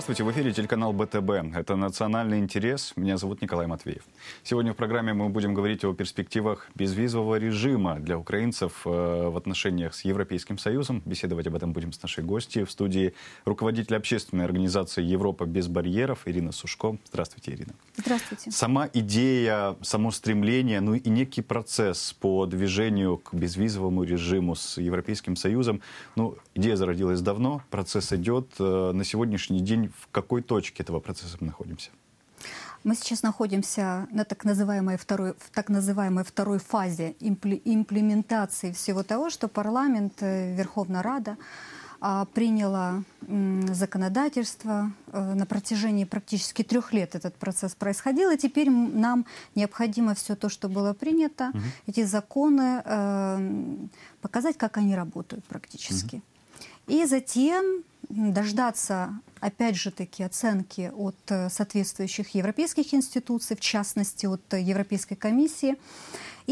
Здравствуйте, в эфире телеканал БТБ. Это «Национальный интерес». Меня зовут Николай Матвеев. Сегодня в программе мы будем говорить о перспективах безвизового режима для украинцев э, в отношениях с Европейским Союзом. Беседовать об этом будем с нашей гостью в студии руководитель общественной организации «Европа без барьеров» Ирина Сушко. Здравствуйте, Ирина. Здравствуйте. Сама идея, само стремление, ну и некий процесс по движению к безвизовому режиму с Европейским Союзом, ну, Идея зародилась давно, процесс идет. Э, на сегодняшний день в какой точке этого процесса мы находимся? Мы сейчас находимся на так называемой второй, в так называемой второй фазе имплементации всего того, что парламент, э, Верховная Рада а, приняла законодательство. Э, на протяжении практически трех лет этот процесс происходил, и теперь нам необходимо все то, что было принято, угу. эти законы показать, как они работают практически. Угу. И затем дождаться, опять же таки, оценки от э, соответствующих европейских институций, в частности, от э, Европейской комиссии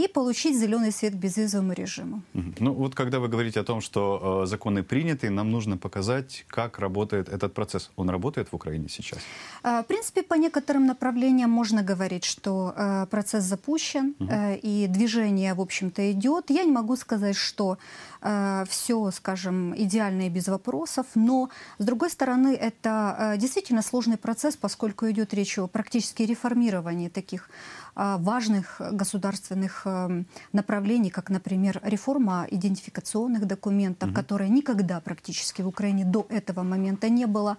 и получить зеленый свет безвизовому режиму. Ну вот когда вы говорите о том, что э, законы приняты, нам нужно показать, как работает этот процесс. Он работает в Украине сейчас? Э, в принципе, по некоторым направлениям можно говорить, что э, процесс запущен угу. э, и движение, в общем-то, идет. Я не могу сказать, что э, все, скажем, идеально и без вопросов, но, с другой стороны, это э, действительно сложный процесс, поскольку идет речь о практически реформировании таких а, важных государственных эм, направлений, как, например, реформа идентификационных документов, угу. которая никогда практически в Украине до этого момента не было.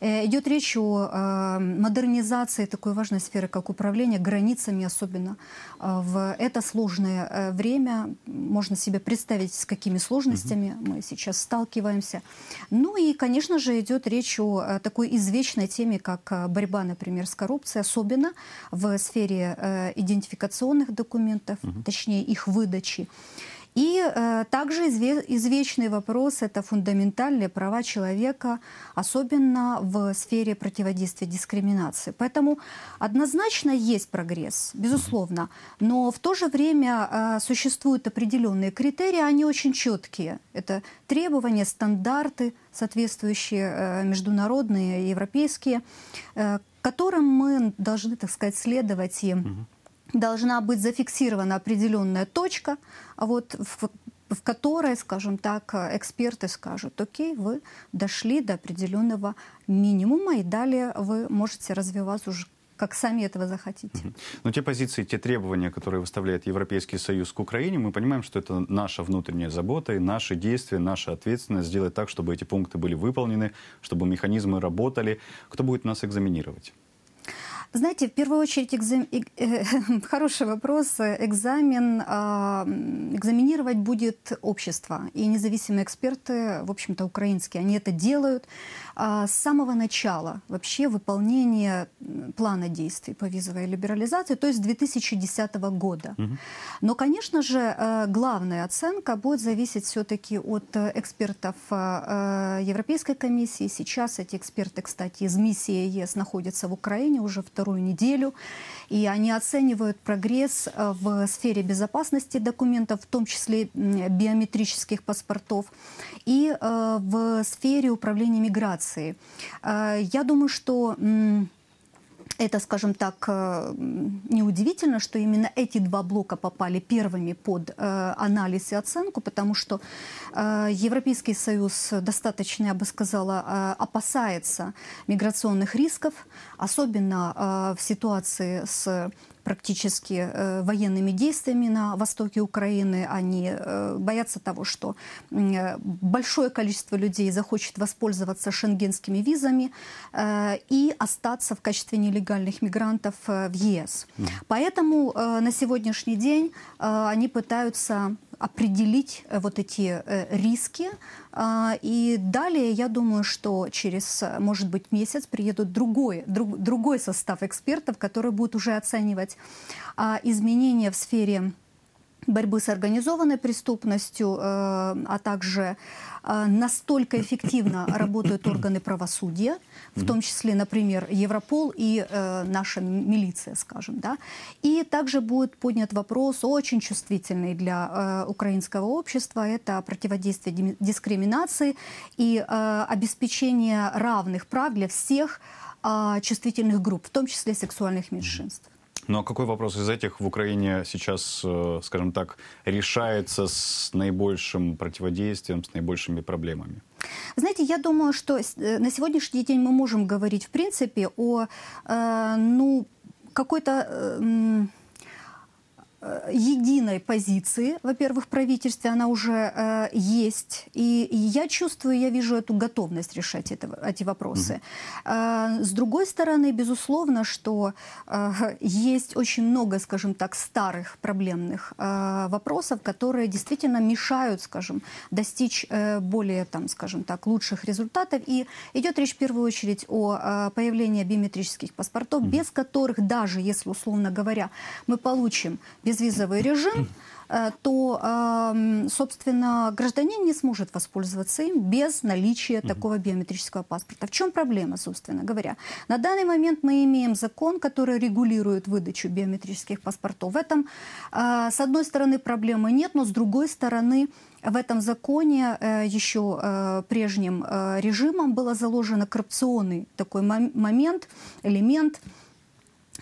Э, идет речь о эм, модернизации такой важной сферы, как управление границами особенно. Э, в это сложное э, время можно себе представить, с какими сложностями угу. мы сейчас сталкиваемся. Ну и, конечно же, идет речь о такой извечной теме, как борьба, например, с коррупцией, особенно в сфере Э, идентификационных документов, угу. точнее их выдачи. И э, также изве- извечный вопрос – это фундаментальные права человека, особенно в сфере противодействия дискриминации. Поэтому однозначно есть прогресс, безусловно, но в то же время э, существуют определенные критерии, они очень четкие. Это требования, стандарты, соответствующие э, международные, европейские, э, которым мы должны, так сказать, следовать и угу. должна быть зафиксирована определенная точка, вот, в, в которой, скажем так, эксперты скажут, окей, вы дошли до определенного минимума, и далее вы можете развиваться уже как сами этого захотите. Но те позиции, те требования, которые выставляет Европейский Союз к Украине, мы понимаем, что это наша внутренняя забота и наши действия, наша ответственность сделать так, чтобы эти пункты были выполнены, чтобы механизмы работали. Кто будет нас экзаменировать? Знаете, в первую очередь экзам... Э, э, хороший вопрос. Экзамен а, экзаменировать будет общество. И независимые эксперты, в общем-то, украинские, они это делают а, с самого начала вообще выполнения плана действий по визовой либерализации, то есть с 2010 года. Угу. Но, конечно же, э, главная оценка будет зависеть все-таки от экспертов Европейской комиссии. Сейчас эти эксперты, кстати, из миссии ЕС находятся в Украине уже второй вторую неделю. И они оценивают прогресс э, в сфере безопасности документов, в том числе биометрических паспортов, и э, в сфере управления миграцией. Э, я думаю, что это, скажем так, э, неудивительно, что именно эти два блока попали первыми под э, анализ и оценку, потому что э, Европейский Союз достаточно, я бы сказала, опасается миграционных рисков, особенно в ситуации с практически э, военными действиями на востоке Украины. Они э, боятся того, что э, большое количество людей захочет воспользоваться шенгенскими визами э, и остаться в качестве нелегальных мигрантов э, в ЕС. Поэтому э, на сегодняшний день э, они пытаются определить э, вот эти э, риски. А, и далее, я думаю, что через, может быть, месяц приедут другой, друг, другой состав экспертов, которые будут уже оценивать а, изменения в сфере борьбы с организованной преступностью, э, а также э, настолько эффективно работают органы правосудия, в том числе, например, Европол и э, наша милиция, скажем, да. И также будет поднят вопрос, очень чувствительный для украинского общества, это противодействие дискриминации и обеспечение равных прав для всех а, чувствительных групп, в том числе сексуальных меньшинств. Ну а какой вопрос из этих в Украине сейчас, э, скажем так, решается с наибольшим противодействием, с наибольшими проблемами? Знаете, я думаю, что э, на сегодняшний день мы можем говорить, в принципе, о, э, ну, какой-то... Э, Э, единой позиции, во-первых, правительстве, она уже э, есть. И я чувствую, я вижу эту готовность решать это, эти вопросы. Mm-hmm. Э, с другой стороны, безусловно, что э, есть очень много, скажем так, старых проблемных э, вопросов, которые действительно мешают, скажем, достичь э, более, там, скажем так, лучших результатов. И идет речь в первую очередь о э, появлении биометрических паспортов, mm-hmm. без которых даже, если условно говоря, мы получим без безвизовый режим, э, то, эм, собственно, гражданин не сможет воспользоваться им без наличия такого биометрического паспорта. В чем проблема, собственно говоря? На данный момент мы имеем закон, который регулирует выдачу биометрических паспортов. В этом, э, с одной стороны, проблемы нет, но с другой стороны, в этом законе э, еще прежним режимом было заложено коррупционный такой момент, элемент –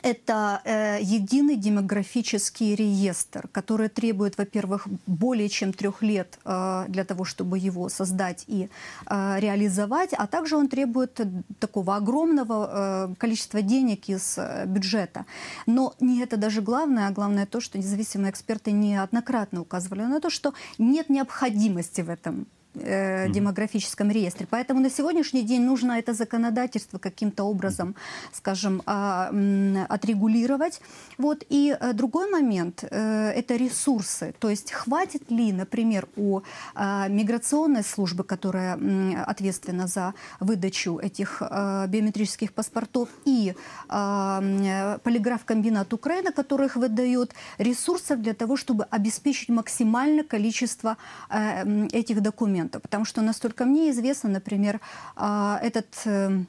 это э, единый демографический реестр, который требует, во-первых, более чем трех лет э, для того, чтобы его создать и э, реализовать, а также он требует такого огромного э, количества денег из э, бюджета. Но не это даже главное, а главное то, что независимые эксперты неоднократно указывали на то, что нет необходимости в этом э, демографическом реестре. Поэтому на сегодняшний день нужно это законодательство каким-то образом, скажем, э, отрегулировать. Вот. И э, другой момент э, – это ресурсы. То есть хватит ли, например, у э, миграционной службы, которая э, ответственна за выдачу этих э, биометрических паспортов, и э, а, полиграф-комбинат Украины, который их выдает, ресурсов для того, чтобы обеспечить максимальное количество э, этих документов моменту, потому что, настолько мне известно, например, а, этот эм,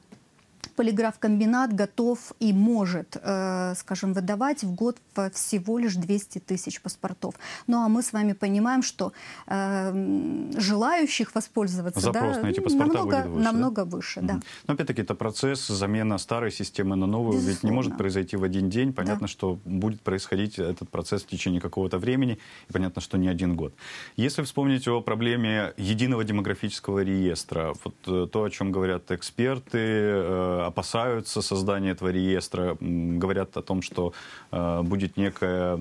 полиграфкомбинат готов и может, э, скажем, выдавать в год всего лишь 200 тысяч паспортов. Ну а мы с вами понимаем, что эм, желающих воспользоваться Запрос да, на эти паспорта намного, будет выше, намного да? выше. Да. Но опять-таки это процесс, замена старой системы на новую, Безусловно. ведь не может произойти в один день. Понятно, да. что будет происходить этот процесс в течение какого-то времени, и понятно, что не один год. Если вспомнить о проблеме единого демографического реестра, вот э, то, о чем говорят эксперты, э, опасаются создания этого реестра, говорят о том, что э, будет некая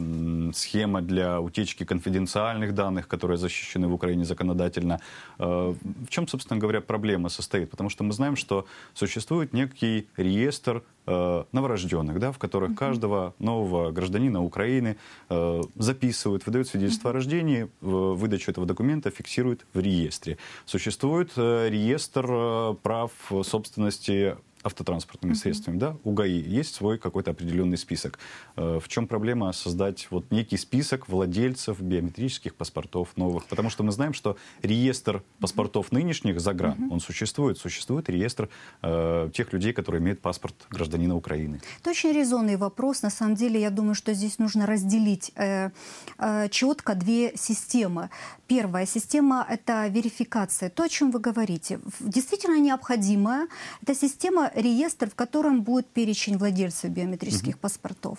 схема для утечки конфиденциальных данных, которые защищены в Украине законодательно. Э, в чем, собственно говоря, проблема состоит? Потому что мы знаем, что существует некий реестр э, новорожденных, да, в которых mm-hmm. каждого нового гражданина Украины э, записывают, выдают свидетельство mm-hmm. о рождении, э, выдачу этого документа фиксируют в реестре. Существует э, реестр э, прав собственности автотранспортными mm-hmm. средствами, да, у ГАИ есть свой какой-то определенный список. Э, в чем проблема создать вот некий список владельцев биометрических паспортов новых? Потому что мы знаем, что реестр паспортов нынешних за гран, mm-hmm. он существует. Существует реестр э, тех людей, которые имеют паспорт гражданина Украины. Это очень резонный вопрос. На самом деле, я думаю, что здесь нужно разделить э, э, четко две системы. Первая система – это верификация. То, о чем вы говорите, действительно необходимая. эта система реестр, в котором будет перечень владельцев биометрических угу. паспортов.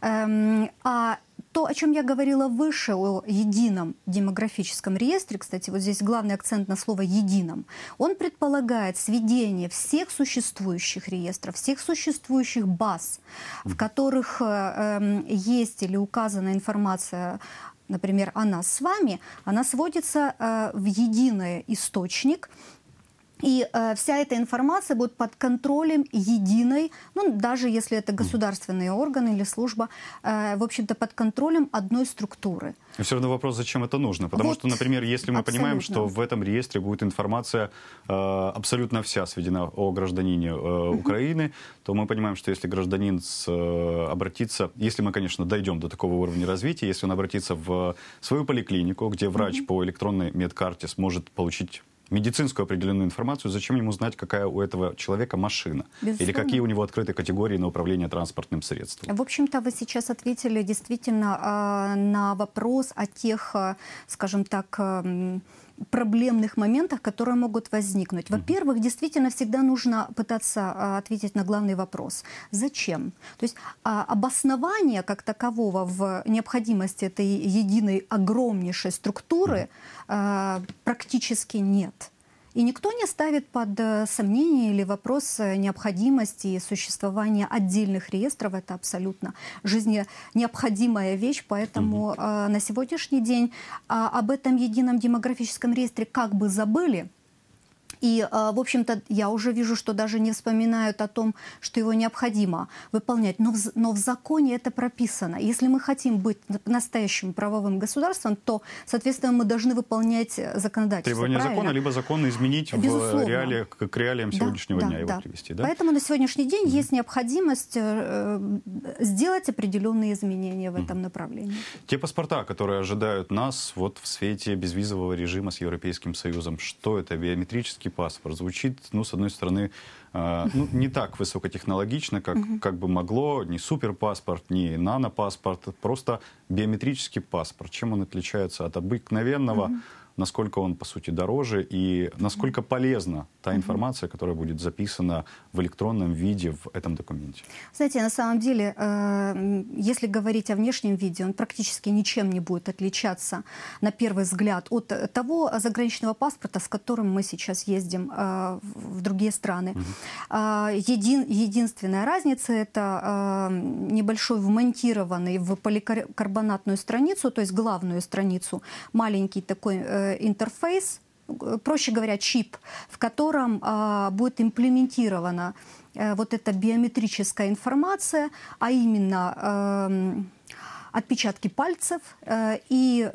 Эм, а то, о чем я говорила выше, о едином демографическом реестре, кстати, вот здесь главный акцент на слово «едином», он предполагает сведение всех существующих реестров, всех существующих баз, в которых э, эм, есть или указана информация например, о нас с вами, она сводится э, в единый источник, и э, вся эта информация будет под контролем единой, ну, даже если это государственные органы или служба, э, в общем-то, под контролем одной структуры. И все равно вопрос, зачем это нужно. Потому вот, что, например, если мы абсолютно. понимаем, что в этом реестре будет информация э, абсолютно вся сведена о гражданине э, Украины, то мы понимаем, что если гражданин с, э, обратится, если мы, конечно, дойдем до такого уровня развития, если он обратится в свою поликлинику, где врач по электронной медкарте сможет получить медицинскую определенную информацию, зачем ему знать, какая у этого человека машина? Безусловно. Или какие у него открытые категории на управление транспортным средством? В общем-то, вы сейчас ответили действительно а, на вопрос о тех, а, скажем так, проблемных моментах, которые могут возникнуть. Во-первых, действительно всегда нужно пытаться а, ответить на главный вопрос. Зачем? То есть обоснование как такового в необходимости этой единой огромнейшей структуры практически нет. И никто не ставит под э, сомнение или вопрос э, необходимости существования отдельных реестров. Это абсолютно жизненно необходимая вещь. Поэтому угу. на сегодняшний день а, об этом едином демографическом реестре как бы забыли, и, а, в общем-то, я уже вижу, что даже не вспоминают о том, что его необходимо выполнять. Но в, но в законе это прописано. Если мы хотим быть настоящим правовым государством, то, соответственно, мы должны выполнять законодательство. Требования правильно? закона, либо закон изменить Безусловно. в реалиях, к реалиям сегодняшнего да, дня да, его да. привести. Да? Поэтому на сегодняшний день mm. -hmm. есть необходимость э, э, сделать определенные изменения в mm. -hmm. этом направлении. Те паспорта, которые ожидают нас вот в свете безвизового режима с Европейским Союзом, что это биометрические паспорт звучит, ну, с одной стороны, э, ну, не так высокотехнологично, как, uh-huh. как бы могло, не суперпаспорт, не нанопаспорт, просто биометрический паспорт. Чем он отличается от обыкновенного? Uh-huh насколько он, по сути, дороже и насколько полезна та информация, которая будет записана в электронном виде в этом документе. Знаете, на самом деле, э, если говорить о внешнем виде, он практически ничем не будет отличаться, на первый взгляд, от того заграничного паспорта, с которым мы сейчас ездим э, в другие страны. А, един, единственная разница – это э, небольшой вмонтированный в поликарбонатную страницу, то есть главную страницу, маленький такой интерфейс, э, проще говоря, чип, в котором а, будет имплементирована э, вот эта биометрическая информация, а именно эм, отпечатки пальцев э, и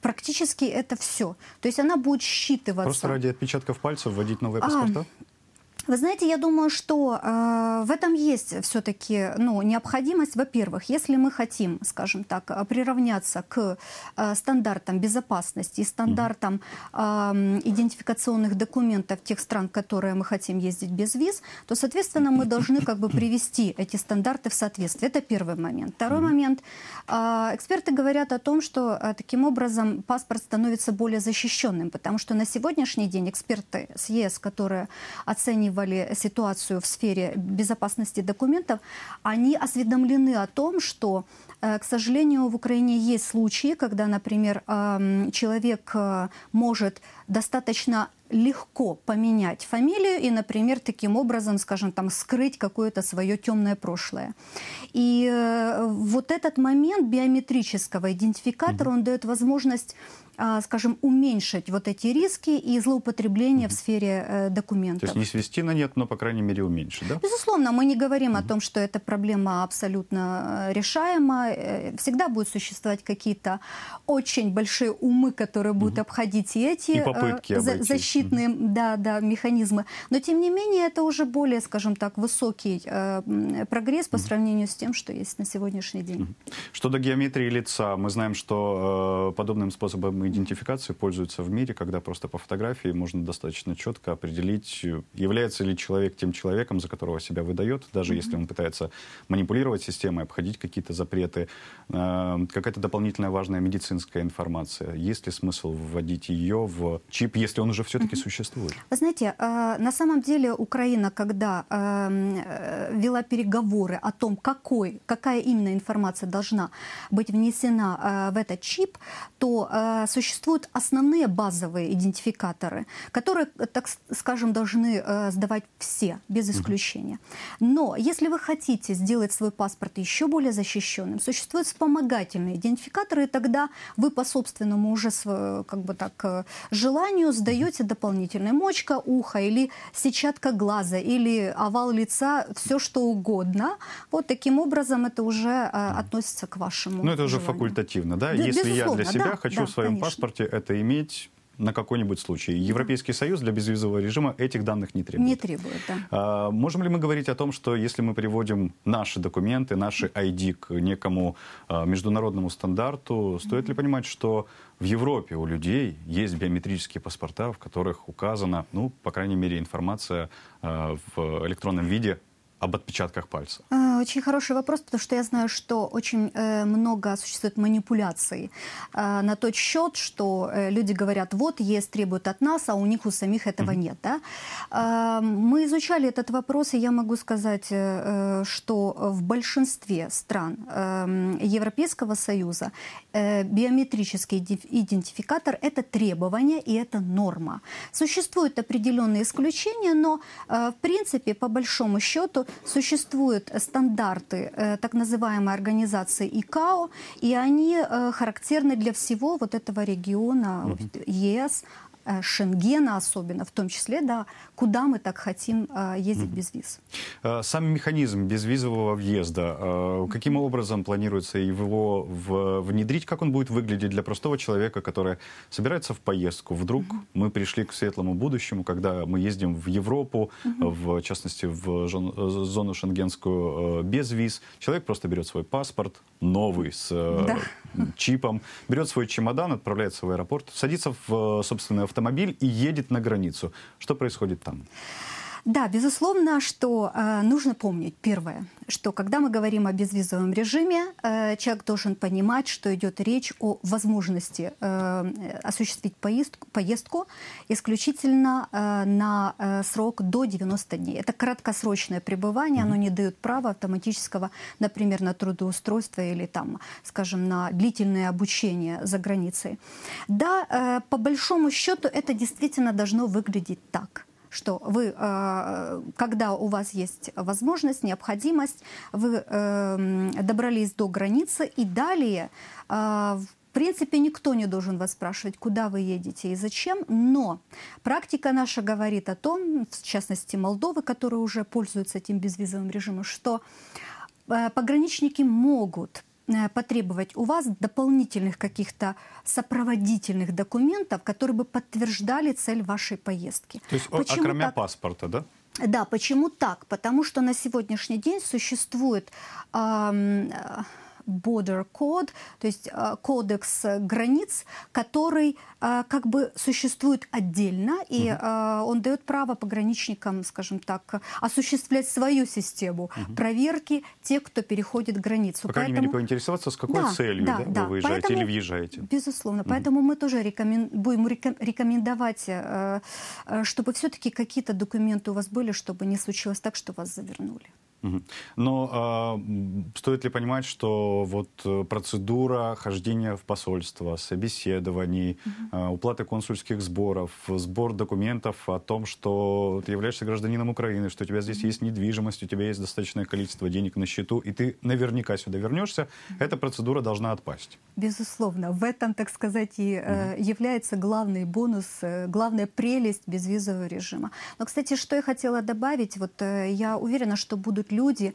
практически это все. То есть она будет считываться. Просто ради отпечатков пальцев вводить новые а, паспорта? А, вы знаете, я думаю, что э, в этом есть все-таки ну, необходимость. Во-первых, если мы хотим, скажем так, э, приравняться к э, стандартам безопасности и стандартам э, идентификационных документов тех стран, в которые мы хотим ездить без виз, то, соответственно, мы должны как бы привести эти стандарты в соответствие. Это первый момент. Второй момент. Э, эксперты говорят о том, что э, таким образом паспорт становится более защищенным, потому что на сегодняшний день эксперты с ЕС, которые оценивают анализировали ситуацию в сфере безопасности документов, они осведомлены о том, что, э, к сожалению, в Украине есть случаи, когда, например, эм, человек э, может достаточно легко поменять фамилию и, например, таким образом, скажем, там скрыть какое-то свое темное прошлое. И э, вот этот момент биометрического идентификатора, он дает возможность а, скажем, уменьшить вот эти риски и злоупотребления угу. в сфере э, документов. То есть не свести на нет, но, по крайней мере, уменьшить, да? Безусловно, мы не говорим угу. о том, что эта проблема абсолютно э, решаема. Э, всегда будут существовать какие-то очень большие умы, которые будут угу. обходить эти за защитные угу. да, да, механизмы. Но, тем не менее, это уже более, скажем так, высокий прогресс по сравнению с тем, что есть на сегодняшний день. Что до геометрии лица, мы знаем, что подобным способом идентификации пользуются в мире, когда просто по фотографии можно достаточно четко определить, является ли человек тем человеком, за которого себя выдает, даже mm-hmm. если он пытается манипулировать системой, обходить какие-то запреты. Эм, какая-то дополнительная важная медицинская информация. Есть ли смысл вводить ее в чип, если он уже все-таки mm-hmm. существует? Вы знаете, э, на самом деле Украина, когда эм, э, вела переговоры о том, какой, какая именно информация должна быть внесена э, в этот чип, то э, существуют основные базовые идентификаторы, которые, так скажем, должны э, сдавать все, без исключения. Но если вы хотите сделать свой паспорт еще более защищенным, существуют вспомогательные идентификаторы, и тогда вы по собственному уже как бы так, э, желанию сдаете дополнительное мочка уха или сетчатка глаза или овал лица, все что угодно. Вот таким образом это уже э, относится к вашему. Ну это уже желанию. факультативно, да? да Если я для себя да, хочу да, в своем Конечно. паспорте это иметь на какой-нибудь случай. Европейский Союз для безвизового режима этих данных не требует. Не требует, да. А, можем ли мы говорить о том, что если мы приводим наши документы, наши ID к некому а, международному стандарту, стоит ли понимать, что в Европе у людей есть биометрические паспорта, в которых указана, ну, по крайней мере, информация а, в электронном виде об отпечатках пальцев. А, очень хороший вопрос, потому что я знаю, что очень э, много существует манипуляций а, на тот счет, что э, люди говорят, вот ЕС требует от нас, а у них у самих этого mm-hmm. нет. Да? А, мы изучали этот вопрос, и я могу сказать, э, что в большинстве стран эм, Европейского Союза биометрический идентификатор – это требование и это норма. Существуют определенные исключения, но в принципе, по большому счету, существуют стандарты э, так называемой организации ИКАО, и они э, характерны для всего вот этого региона ЕС, Э, Шенгена особенно, в том числе, да, куда мы так хотим э, ездить без виз. Э, сам механизм безвизового въезда, каким образом планируется его внедрить, как он будет выглядеть для простого человека, который собирается в поездку? Вдруг мы пришли к светлому будущему, когда мы ездим в Европу, в частности, в зону шенгенскую без виз. Человек просто берет свой паспорт, новый, с да чипом, берет свой чемодан, отправляется в аэропорт, садится в э, собственный автомобиль и едет на границу. Что происходит там? Да, безусловно, что э, нужно помнить, первое, что когда мы говорим о безвизовом режиме, э, человек должен понимать, что идет речь о возможности э, осуществить поездку, поездку исключительно э, на э, срок до 90 дней. Это краткосрочное пребывание, mm-hmm. оно не дает права автоматического, например, на трудоустройство или там, скажем, на длительное обучение за границей. Да, э, по большому счету это действительно должно выглядеть так что вы, э, когда у вас есть возможность, необходимость, вы эм, добрались до границы и далее э, в принципе, никто не должен вас спрашивать, куда вы едете и зачем, но практика наша говорит о том, в частности Молдовы, которая уже пользуется этим безвизовым режимом, что э, пограничники могут Э, потребовать у вас дополнительных каких-то сопроводительных документов, которые бы подтверждали цель вашей поездки. То есть, Почему окромя так? паспорта, да? Да, почему так? Потому что на сегодняшний день существует... Э, Border Code, то есть э, кодекс границ, который э, как бы существует отдельно, и угу. он дает право пограничникам, скажем так, осуществлять свою систему угу. проверки тех, кто переходит границу. По крайней Поэтому... мере, поинтересоваться, с какой да, целью да, да, вы выезжаете Поэтому, или въезжаете. Безусловно. Угу. Поэтому мы тоже рекомен... будем рекомендовать, чтобы все-таки какие-то документы у вас были, чтобы не случилось так, что вас завернули. Но э, стоит ли понимать, что вот э, процедура хождения в посольство, собеседований, угу. э, уплаты консульских сборов, сбор документов о том, что ты являешься гражданином Украины, что у тебя здесь есть недвижимость, у тебя есть достаточное количество денег на счету, и ты наверняка сюда вернешься, эта процедура должна отпасть. Безусловно. В этом, так сказать, и э, является главный бонус, э, главная прелесть безвизового режима. Но, кстати, что я хотела добавить, вот э, я уверена, что будут люди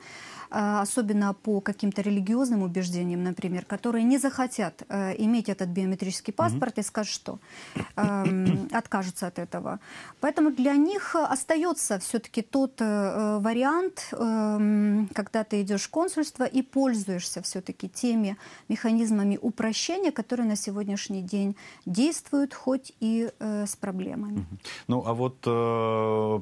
а, особенно по каким-то религиозным убеждениям, например, которые не захотят э, иметь этот биометрический паспорт mm-hmm. и скажут, что эм, откажутся от этого. Поэтому для них остается все-таки тот э, э, вариант, эм, когда ты идешь в консульство и пользуешься все-таки теми механизмами упрощения, которые на сегодняшний день действуют, хоть и с проблемами. Ну, а вот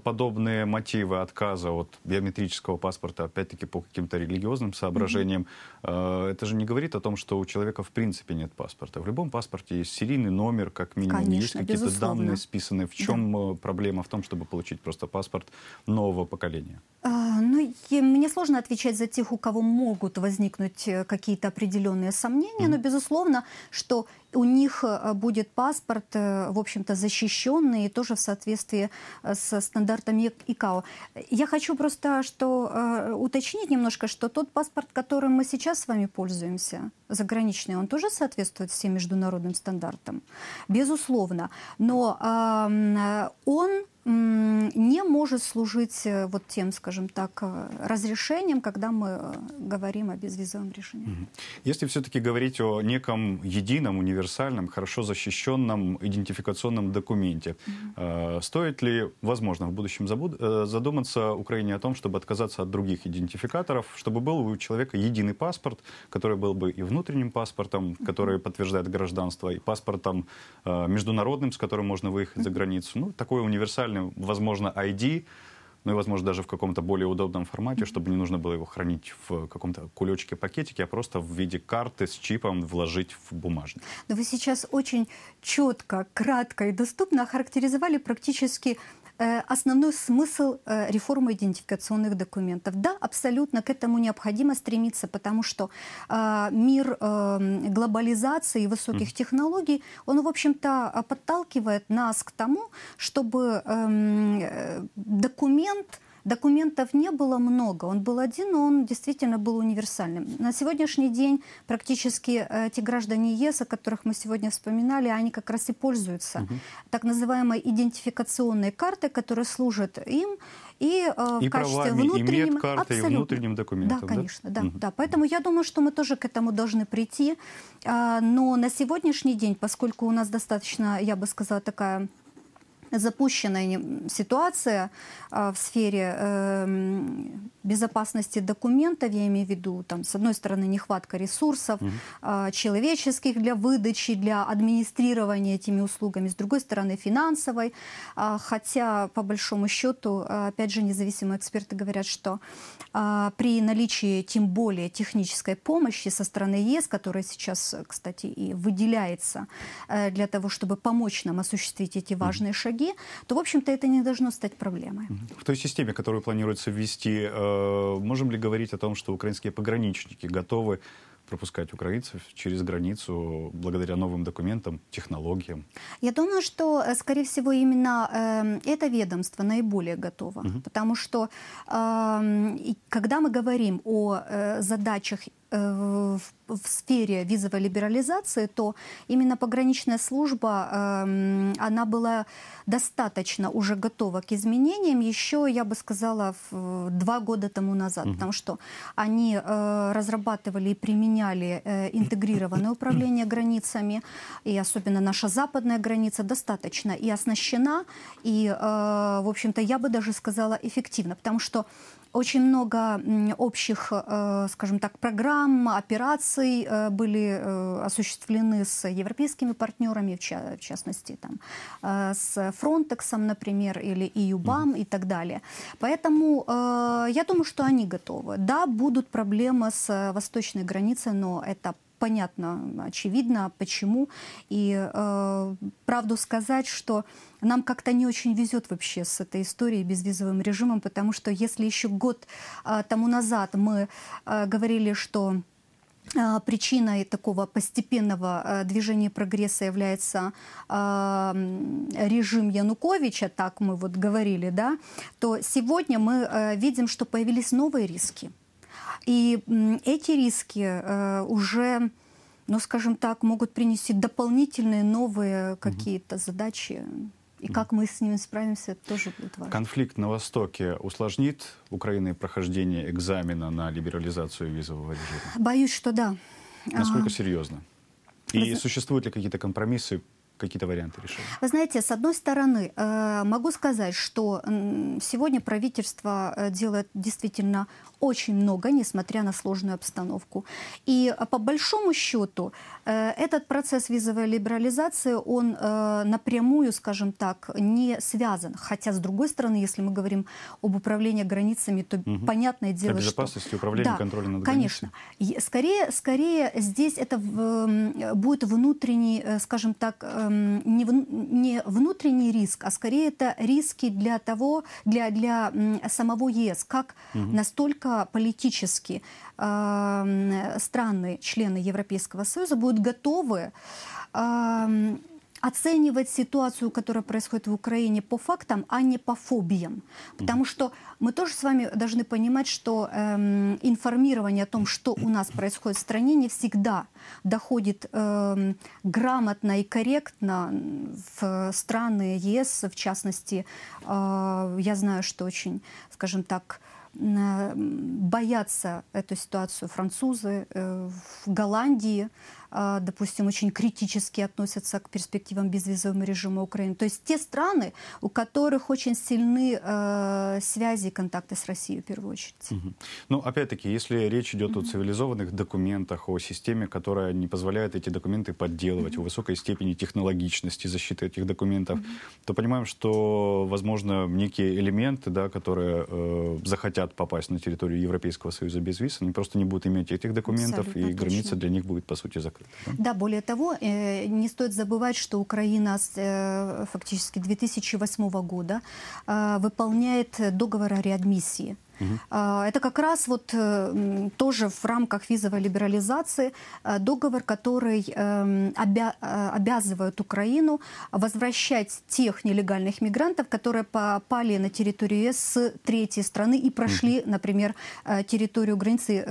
подобные мотивы отказа от биометрического паспорта, опять-таки, по каким каким-то религиозным соображениям, mm-hmm. Э, это же не говорит о том, что у человека в принципе нет паспорта. В любом паспорте есть серийный номер, как минимум, Конечно, есть какие-то безусловно. данные списаны. В чем да. Э, проблема в том, чтобы получить просто паспорт нового поколения? А, ну, мне сложно отвечать за тех, у кого могут возникнуть э, какие-то определенные сомнения, mm но, безусловно, что у них э, будет паспорт, э, в общем-то, защищенный, и тоже в соответствии со стандартами ИКАО. Я хочу просто что, уточнить немножко, что тот паспорт, которым мы сейчас с вами пользуемся, заграничный, он тоже соответствует всем международным стандартам? Безусловно. Но эм, он не может служить э, вот тем, скажем так, э, разрешением, когда мы э, говорим о безвизовом режиме. Если все-таки говорить о неком едином, универсальном, хорошо защищенном идентификационном документе, mm стоит ли, возможно, в будущем задуматься Украине о том, чтобы отказаться от других идентификаторов, чтобы был у человека единый паспорт, который был бы и внутренним паспортом, который подтверждает гражданство, и паспортом международным, с которым можно выехать за границу. Ну, такой универсальный уникальный, возможно, ID, ну и, возможно, даже в каком-то более удобном формате, чтобы не нужно было его хранить в каком-то кулечке-пакетике, а просто в виде карты с чипом вложить в бумажник. Но вы сейчас очень четко, кратко и доступно охарактеризовали практически Э, основной смысл э, реформы идентификационных документов. Да, абсолютно к этому необходимо стремиться, потому что э, мир глобализации и высоких технологий, он, в общем-то, подталкивает нас к тому, чтобы эм, документ – Документов не было много, он был один, но он действительно был универсальным. На сегодняшний день практически э, те граждане ЕС, о которых мы сегодня вспоминали, они как раз и пользуются угу. так называемой идентификационной картой, которая служит им и, э, и в качестве правами, внутренним... И абсолютно. и внутренним документом. Да, да? конечно, да, угу. да. Поэтому я думаю, что мы тоже к этому должны прийти. Э, но на сегодняшний день, поскольку у нас достаточно, я бы сказала, такая запущенная ситуация а, в сфере эм, безопасности документов, я имею в виду, там, с одной стороны, нехватка ресурсов угу. человеческих для выдачи, для администрирования этими услугами, с другой стороны, финансовой, а, хотя, по большому счету, опять же, независимые эксперты говорят, что при наличии, тем более, технической помощи со стороны ЕС, которая сейчас, кстати, и выделяется э, для того, чтобы помочь нам осуществить эти важные шаги, налоги, то, в общем-то, это не должно стать проблемой. В той системе, которую планируется ввести, э, можем ли говорить о том, что украинские пограничники готовы пропускать украинцев через границу благодаря новым документам, технологиям? Я думаю, что, э, скорее всего, именно э, это ведомство наиболее готово, угу. потому что э, когда мы говорим о э, задачах Э, в сфере визовой либерализации, то именно пограничная служба, эм, она была достаточно уже готова к изменениям еще, я бы сказала, два года тому назад, угу. потому что они э, разрабатывали и применяли э, интегрированное управление границами, и особенно наша западная граница достаточно и оснащена, и, в общем-то, я бы даже сказала, эффективно, потому что очень много общих, э, скажем так, программ, операций э, были э, осуществлены с европейскими партнерами, в частности, там, с Фронтексом, например, или EUBAM и так далее. Поэтому я думаю, что они готовы. Да, будут проблемы с восточной границей, но это понятно, очевидно, почему. И э, правду сказать, что нам как-то не очень везет вообще с этой историей безвизовым режимом, потому что если еще год э, тому назад мы э, говорили, что э, Причиной такого постепенного э, движения прогресса является эм, режим Януковича, так мы вот говорили, да, то сегодня мы э, видим, что появились новые риски. И эти риски э, уже ну, скажем так, могут принести дополнительные новые какие-то задачи. И как мы с ними справимся, это тоже будет важно. Конфликт на Востоке усложнит Украине прохождение экзамена на либерализацию визового режима? Боюсь, что да. Насколько а... серьезно? И существуют ли какие-то компромиссы какие-то варианты решения? Вы знаете, с одной стороны, э, могу сказать, что сегодня правительство э, делает действительно очень много, несмотря на сложную обстановку. И э, по большому счету, Э, этот процесс визовой либерализации, он э, напрямую, скажем так, не связан. Хотя, с другой стороны, если мы говорим об управлении границами, то угу. понятное дело, что... безопасности, управления, да, контроля над конечно. границами. Скорее, скорее здесь это в, будет внутренний, э, скажем так, эм, не, в, не внутренний риск, а скорее это риски для того, для, для самого ЕС, как угу. настолько политически страны, члены Европейского Союза, будут готовы оценивать ситуацию, которая происходит в Украине по фактам, а не по фобиям. Потому что мы тоже с вами должны понимать, что эм, информирование о том, что у нас происходит в стране, не всегда доходит эм, грамотно и корректно в страны ЕС, в частности, э, я знаю, что очень, скажем так, Э, боятся эту ситуацию французы э, в Голландии, а, допустим, очень критически относятся к перспективам безвизового режима Украины. То есть те страны, у которых очень сильны а, связи и контакты с Россией в первую очередь. Угу. Ну, опять-таки, если речь идет угу. о цивилизованных документах, о системе, которая не позволяет эти документы подделывать, угу. о высокой степени технологичности защиты этих документов, угу. то понимаем, что, возможно, некие элементы, да, которые э, захотят попасть на территорию Европейского Союза без виз, они просто не будут иметь этих документов, Абсолютно и точно. граница для них будет, по сути, закрыта какой Да? да, более того, э, не стоит забывать, что Украина с э, фактически 2008 года э, выполняет договор о реадмиссии. Угу. Это как раз вот э, тоже в рамках визовой либерализации э, договор, который эм, обя э, обязывает Украину возвращать тех нелегальных мигрантов, которые попали на территорию ЕС с третьей страны и прошли, угу. например, территорию границы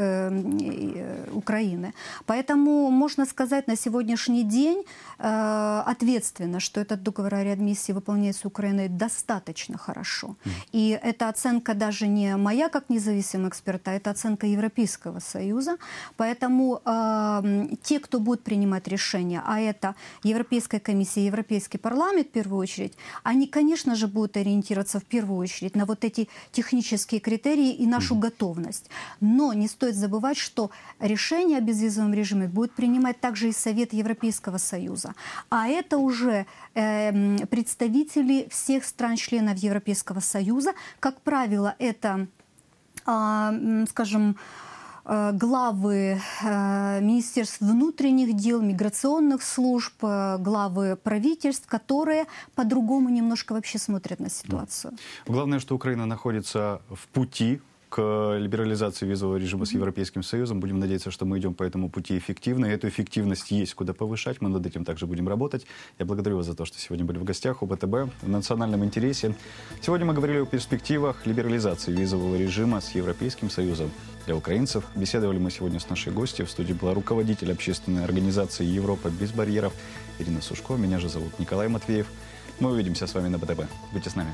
Украины. Поэтому можно сказать на сегодняшний день ответственно, что этот договор о реадмиссии выполняется Украиной достаточно хорошо. Угу. И эта оценка даже не моя, моя как независимый эксперт, а это оценка Европейского Союза. Поэтому э, те, кто будут принимать решения, а это Европейская комиссия, Европейский парламент в первую очередь, они, конечно же, будут ориентироваться в первую очередь на вот эти технические критерии и нашу готовность. Но не стоит забывать, что решение о безвизовом режиме будет принимать также и Совет Европейского Союза. А это уже э, представители всех стран-членов Европейского Союза. Как правило, это а, скажем, э, главы э, Министерств внутренних дел, миграционных служб, э, главы правительств, которые по-другому немножко вообще смотрят на ситуацию. Главное, что Украина находится в пути к либерализации визового режима с Европейским Союзом. Будем надеяться, что мы идем по этому пути эффективно. И эту эффективность есть куда повышать. Мы над этим также будем работать. Я благодарю вас за то, что сегодня были в гостях у БТБ в национальном интересе. Сегодня мы говорили о перспективах либерализации визового режима с Европейским Союзом для украинцев. Беседовали мы сегодня с нашей гостью. В студии была руководитель общественной организации «Европа без барьеров» Ирина Сушко. Меня же зовут Николай Матвеев. Мы увидимся с вами на БТБ. Будьте с нами.